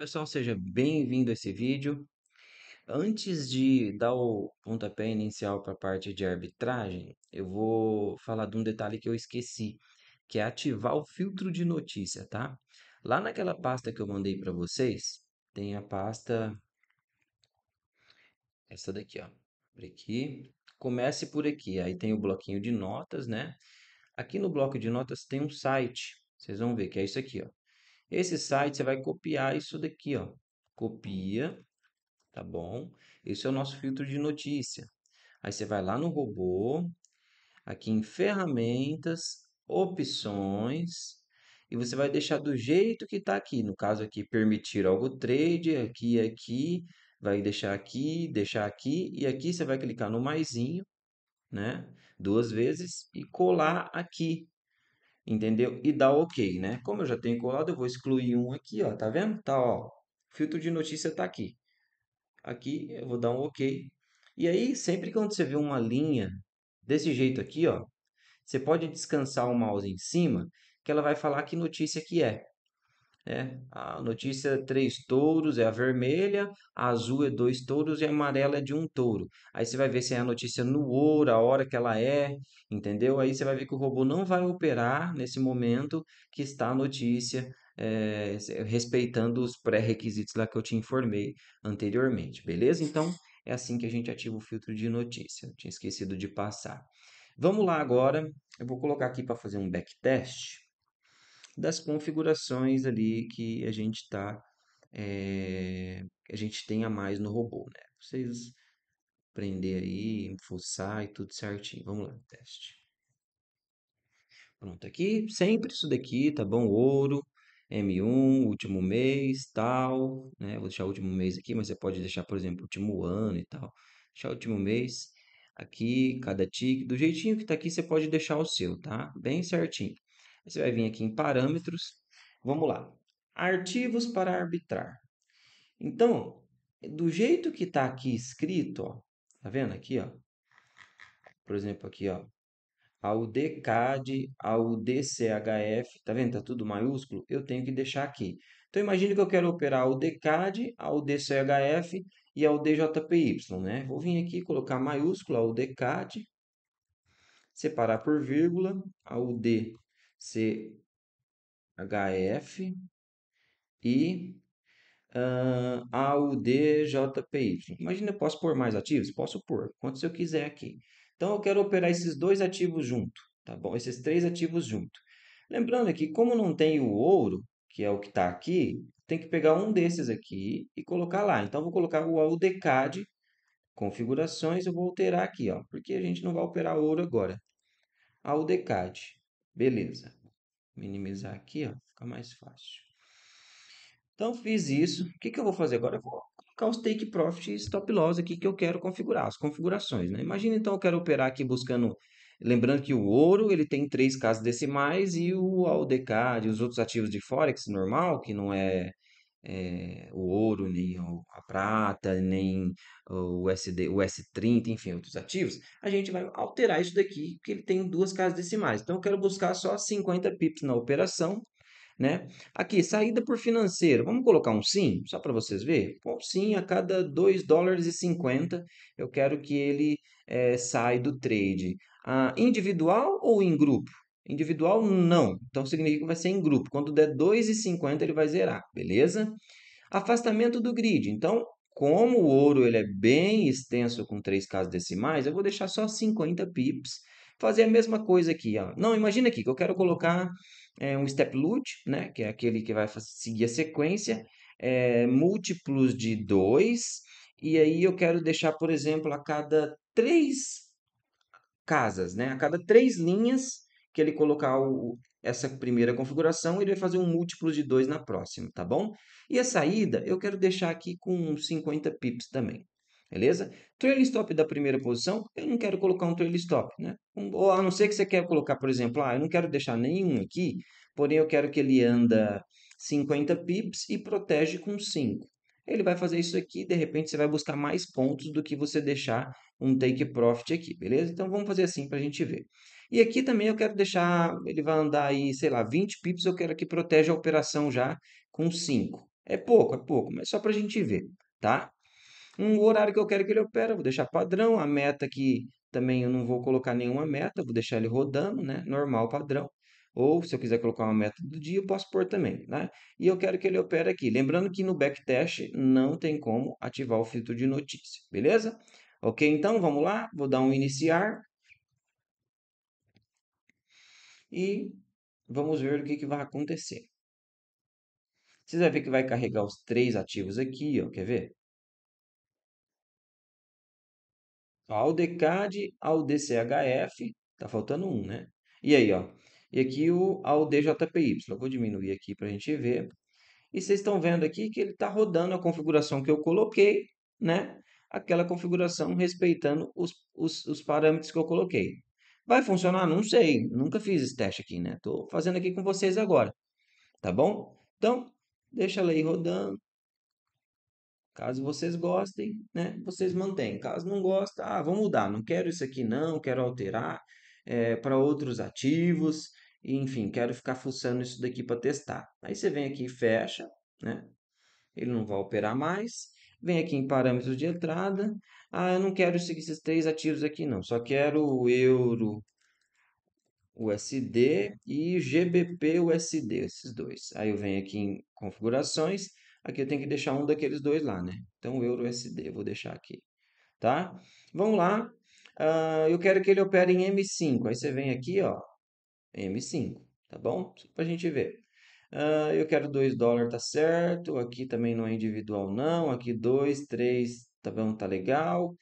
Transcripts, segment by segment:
pessoal, seja bem-vindo a esse vídeo. Antes de dar o pontapé inicial para a parte de arbitragem, eu vou falar de um detalhe que eu esqueci, que é ativar o filtro de notícia, tá? Lá naquela pasta que eu mandei para vocês, tem a pasta essa daqui, ó. Por aqui. Comece por aqui. Aí tem o bloquinho de notas, né? Aqui no bloco de notas tem um site. Vocês vão ver que é isso aqui, ó. Esse site você vai copiar isso daqui, ó. Copia, tá bom? Esse é o nosso filtro de notícia. Aí você vai lá no robô, aqui em ferramentas, opções, e você vai deixar do jeito que está aqui. No caso aqui, permitir algo trade, aqui, aqui, vai deixar aqui, deixar aqui, e aqui você vai clicar no maisinho, né? Duas vezes e colar aqui entendeu? E dá OK, né? Como eu já tenho colado, eu vou excluir um aqui, ó, tá vendo? Tá, ó, filtro de notícia tá aqui. Aqui eu vou dar um OK. E aí, sempre que você vê uma linha desse jeito aqui, ó, você pode descansar o mouse em cima, que ela vai falar que notícia que é. É, a notícia é três touros, é a vermelha, a azul é dois touros e a amarela é de um touro. Aí você vai ver se é a notícia no ouro, a hora que ela é, entendeu? Aí você vai ver que o robô não vai operar nesse momento que está a notícia, é, respeitando os pré-requisitos lá que eu te informei anteriormente, beleza? Então, é assim que a gente ativa o filtro de notícia. Eu tinha esquecido de passar. Vamos lá agora, eu vou colocar aqui para fazer um backtest das configurações ali que a gente tá é, a gente tem a mais no robô, né? Vocês aprender aí, fuçar e tudo certinho. Vamos lá, teste. Pronto, aqui sempre isso daqui, tá bom? Ouro, M1, último mês, tal, né? Vou deixar o último mês aqui, mas você pode deixar, por exemplo, último ano e tal. Deixar o último mês aqui, cada tique, do jeitinho que tá aqui, você pode deixar o seu, tá? Bem certinho. Você vai vir aqui em parâmetros. Vamos lá. Arquivos para arbitrar. Então, do jeito que está aqui escrito, ó, tá vendo aqui, ó? Por exemplo, aqui, ó, ao DCAD, ao DCHF, tá vendo? Tá tudo maiúsculo, eu tenho que deixar aqui. Então imagine que eu quero operar ao DCAD, ao DCHF e ao DJPY, né? Vou vir aqui colocar maiúsculo ao DCAD, separar por vírgula, ao D CHF e uh, AUDJPY. Imagina, eu posso pôr mais ativos? Posso pôr, quantos eu quiser aqui. Então, eu quero operar esses dois ativos junto, tá bom? Esses três ativos junto. Lembrando que, como não tem o ouro, que é o que está aqui, tem que pegar um desses aqui e colocar lá. Então, vou colocar o AUDCAD, configurações, eu vou alterar aqui, ó, porque a gente não vai operar ouro agora. AUDCAD. Beleza. Minimizar aqui, ó, fica mais fácil. Então, fiz isso. O que, que eu vou fazer agora? Eu vou colocar os take profit e stop loss aqui que eu quero configurar, as configurações. Né? Imagina, então, eu quero operar aqui buscando... Lembrando que o ouro ele tem três casas decimais e o e os outros ativos de Forex normal, que não é eh, o ouro, nem a prata, nem o USD, o S30, enfim, outros ativos, a gente vai alterar isso daqui, porque ele tem duas casas decimais. Então, eu quero buscar só 50 pips na operação, né? Aqui, saída por financeiro. Vamos colocar um sim, só para vocês verem? Um sim a cada 2 dólares e 50, eu quero que ele eh, saia do trade. Ah, individual ou em grupo? Individual, não. Então, significa que vai ser em grupo. Quando der 2,50, ele vai zerar, beleza? Afastamento do grid. Então, como o ouro ele é bem extenso com três casas decimais, eu vou deixar só 50 pips. Fazer a mesma coisa aqui. Ó. Não, imagina aqui que eu quero colocar é, um step loot, né? que é aquele que vai seguir a sequência, é, múltiplos de 2. E aí eu quero deixar, por exemplo, a cada três casas, né? a cada três linhas, que ele colocar o, essa primeira configuração, ele vai fazer um múltiplo de 2 na próxima, tá bom? E a saída eu quero deixar aqui com 50 pips também, beleza? Trail stop da primeira posição, eu não quero colocar um trail stop, né? Um, ou a não ser que você quer colocar, por exemplo, ah, eu não quero deixar nenhum aqui, porém eu quero que ele anda 50 pips e protege com 5. Ele vai fazer isso aqui, de repente você vai buscar mais pontos do que você deixar um take profit aqui, beleza? Então vamos fazer assim para a gente ver. E aqui também eu quero deixar, ele vai andar aí, sei lá, 20 pips, eu quero que proteja a operação já com 5. É pouco, é pouco, mas só para a gente ver, tá? Um horário que eu quero que ele opera, vou deixar padrão, a meta aqui também eu não vou colocar nenhuma meta, vou deixar ele rodando, né? Normal, padrão. Ou se eu quiser colocar uma meta do dia, eu posso pôr também, né? E eu quero que ele opere aqui. Lembrando que no backtest não tem como ativar o filtro de notícia, beleza? Ok, então vamos lá, vou dar um iniciar. E vamos ver o que, que vai acontecer. Vocês vão ver que vai carregar os três ativos aqui, ó, quer ver? Ao DCAD, ao DCHF, tá faltando um, né? E aí, ó, e aqui o ao DJPY. Eu vou diminuir aqui para a gente ver. E vocês estão vendo aqui que ele está rodando a configuração que eu coloquei, né? Aquela configuração respeitando os, os, os parâmetros que eu coloquei. Vai funcionar? Não sei. Nunca fiz esse teste aqui, né? Tô fazendo aqui com vocês agora. Tá bom? Então, deixa ela aí rodando. Caso vocês gostem, né? Vocês mantêm. Caso não gostem, ah, vou mudar. Não quero isso aqui, não. Quero alterar é, para outros ativos. Enfim, quero ficar fuçando isso daqui para testar. Aí você vem aqui e fecha, né? Ele não vai operar mais. Vem aqui em parâmetros de entrada. Ah, eu não quero seguir esses três ativos aqui, não. Só quero o euro USD e GBP USD, esses dois. Aí eu venho aqui em configurações. Aqui eu tenho que deixar um daqueles dois lá, né? Então, o euro USD vou deixar aqui, tá? Vamos lá. Ah, eu quero que ele opere em M5. Aí você vem aqui, ó, M5, tá bom? Só pra gente ver. Uh, eu quero 2 dólares, tá certo. Aqui também não é individual, não. Aqui 2, 3, tá bom, tá legal.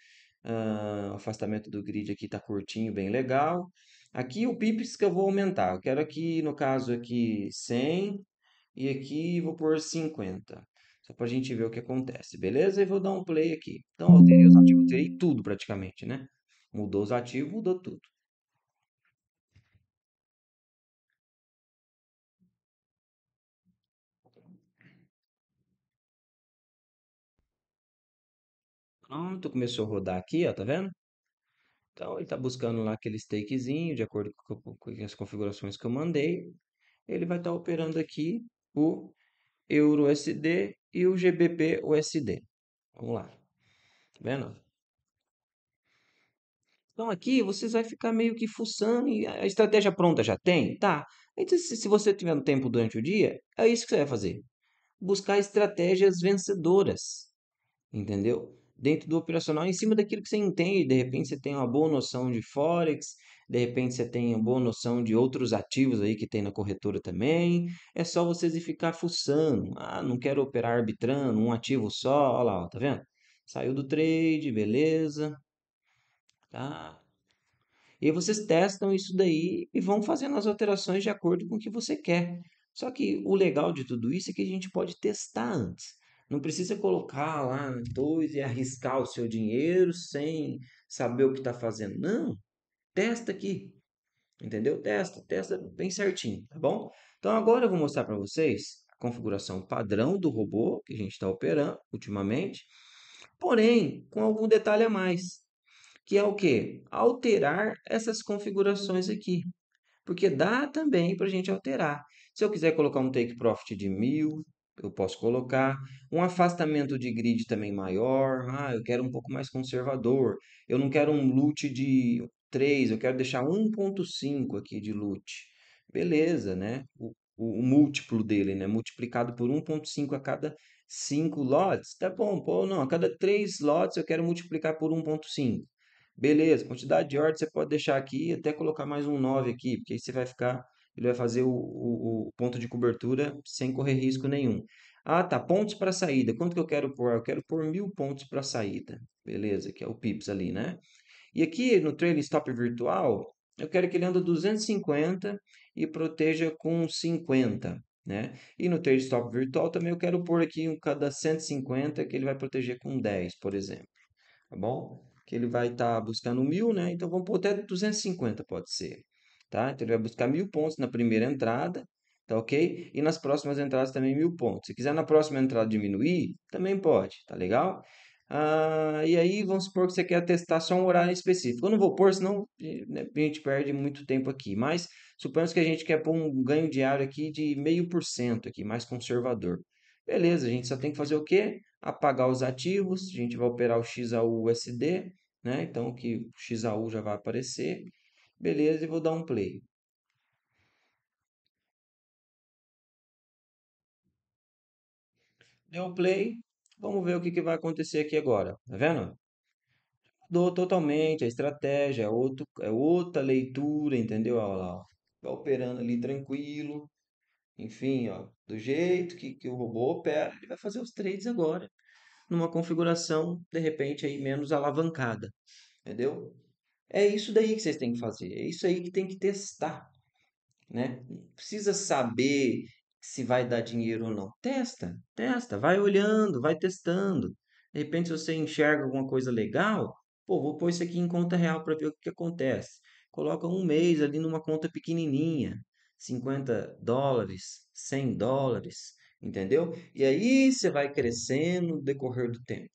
Uh, afastamento do grid aqui tá curtinho, bem legal. Aqui o pips que eu vou aumentar. Eu quero aqui, no caso, aqui 100 e aqui vou pôr 50. Só para a gente ver o que acontece, beleza? E vou dar um play aqui. Então, eu alterei os ativos, alterei tudo praticamente, né? Mudou os ativos, mudou tudo. Pronto, começou a rodar aqui, ó, tá vendo? Então, ele está buscando lá aquele stakezinho, de acordo com, com as configurações que eu mandei. Ele vai estar tá operando aqui o EURUSD e o GBPUSD. Vamos lá. Tá vendo? Então, aqui vocês vai ficar meio que fuçando e a estratégia pronta já tem, tá? Então, se você tiver um tempo durante o dia, é isso que você vai fazer. Buscar estratégias vencedoras, entendeu? dentro do operacional em cima daquilo que você entende. De repente você tem uma boa noção de Forex, de repente você tem uma boa noção de outros ativos aí que tem na corretora também. É só vocês ficar fuçando. Ah, não quero operar arbitrando, um ativo só. Olha lá, ó, tá vendo? Saiu do trade, beleza. Tá. E vocês testam isso daí e vão fazendo as alterações de acordo com o que você quer. Só que o legal de tudo isso é que a gente pode testar antes. Não precisa colocar lá dois e arriscar o seu dinheiro sem saber o que está fazendo. Não. Testa aqui. Entendeu? Testa, testa bem certinho, tá bom? Então agora eu vou mostrar para vocês a configuração padrão do robô que a gente está operando ultimamente, porém com algum detalhe a mais, que é o que? Alterar essas configurações aqui, porque dá também para a gente alterar. Se eu quiser colocar um take profit de mil, eu posso colocar. Um afastamento de grid também maior. Ah, eu quero um pouco mais conservador. Eu não quero um loot de 3, eu quero deixar 1.5 aqui de loot. Beleza, né? O, o, o múltiplo dele, né? Multiplicado por 1.5 a cada 5 lotes. Tá bom, pô, não. A cada 3 lotes eu quero multiplicar por 1.5. Beleza, quantidade de ordem você pode deixar aqui até colocar mais um 9 aqui, porque aí você vai ficar ele vai fazer o, o, o ponto de cobertura sem correr risco nenhum. Ah, tá, pontos para saída. Quanto que eu quero pôr? Eu quero pôr mil pontos para saída. Beleza, que é o pips ali, né? E aqui no trailing stop virtual, eu quero que ele ande 250 e proteja com 50, né? E no trade stop virtual também eu quero pôr aqui um cada 150 que ele vai proteger com 10, por exemplo. Tá bom? Que ele vai estar tá buscando 1000, né? Então vamos pôr até 250, pode ser tá? Então ele vai buscar mil pontos na primeira entrada, tá ok? E nas próximas entradas também mil pontos. Se quiser na próxima entrada diminuir, também pode, tá legal? Ah, e aí vamos supor que você quer testar só um horário específico. Eu não vou pôr, senão eh, né, a gente perde muito tempo aqui. Mas suponhamos que a gente quer pôr um ganho diário aqui de meio por cento aqui, mais conservador. Beleza, a gente só tem que fazer o quê? Apagar os ativos, a gente vai operar o XAU USD, né? Então que o XAU já vai aparecer. Beleza, e vou dar um play. Deu play, vamos ver o que, que vai acontecer aqui agora, tá vendo? Mudou totalmente a estratégia, é, outro, é outra leitura, entendeu? Olha lá, ó. Vai tá operando ali tranquilo, enfim, ó, do jeito que, que o robô opera, ele vai fazer os trades agora, numa configuração, de repente, aí menos alavancada, entendeu? É isso daí que vocês têm que fazer, é isso aí que tem que testar, né? Precisa saber se vai dar dinheiro ou não. Testa, testa, vai olhando, vai testando. De repente, se você enxerga alguma coisa legal, pô, vou pôr isso aqui em conta real para ver o que, que acontece. Coloca um mês ali numa conta pequenininha, 50 dólares, 100 dólares, entendeu? E aí você vai crescendo no decorrer do tempo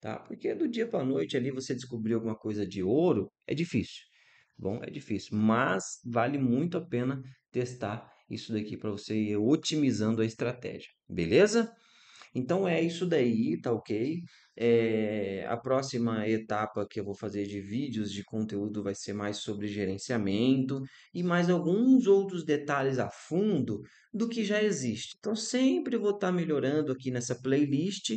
tá? Porque do dia para a noite ali você descobrir alguma coisa de ouro é difícil. Tá bom, é difícil, mas vale muito a pena testar isso daqui para você ir otimizando a estratégia, beleza? Então é isso daí, tá ok? É, a próxima etapa que eu vou fazer de vídeos de conteúdo vai ser mais sobre gerenciamento e mais alguns outros detalhes a fundo do que já existe. Então sempre vou estar tá melhorando aqui nessa playlist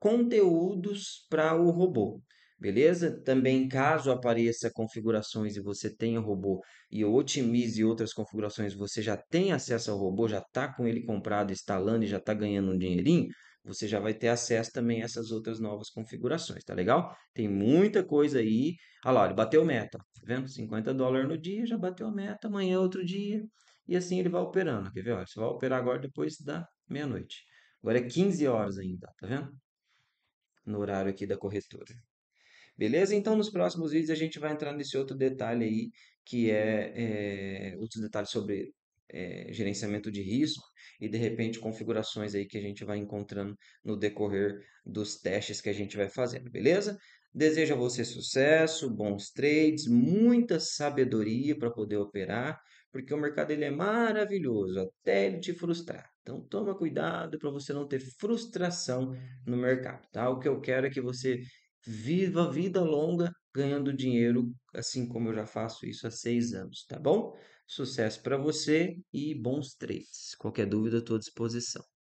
conteúdos para o robô. Beleza? Também, caso apareça configurações e você tenha o robô e otimize outras configurações, você já tem acesso ao robô, já está com ele comprado, instalando e já está ganhando um dinheirinho, você já vai ter acesso também a essas outras novas configurações, tá legal? Tem muita coisa aí. Olha lá, ele bateu meta, tá vendo? 50 dólares no dia, já bateu a meta, amanhã é outro dia. E assim ele vai operando, quer ver? você vai operar agora depois da meia-noite. Agora é 15 horas ainda, tá vendo? no horário aqui da corretora. Beleza? Então, nos próximos vídeos a gente vai entrar nesse outro detalhe aí, que é, é outros detalhes sobre é, gerenciamento de risco e, de repente, configurações aí que a gente vai encontrando no decorrer dos testes que a gente vai fazendo, beleza? Desejo a você sucesso, bons trades, muita sabedoria para poder operar, porque o mercado ele é maravilhoso, até ele te frustrar. Então toma cuidado para você não ter frustração no mercado, tá? O que eu quero é que você viva a vida longa ganhando dinheiro, assim como eu já faço isso há seis anos, tá bom? Sucesso para você e bons trades. Qualquer dúvida, estou à disposição.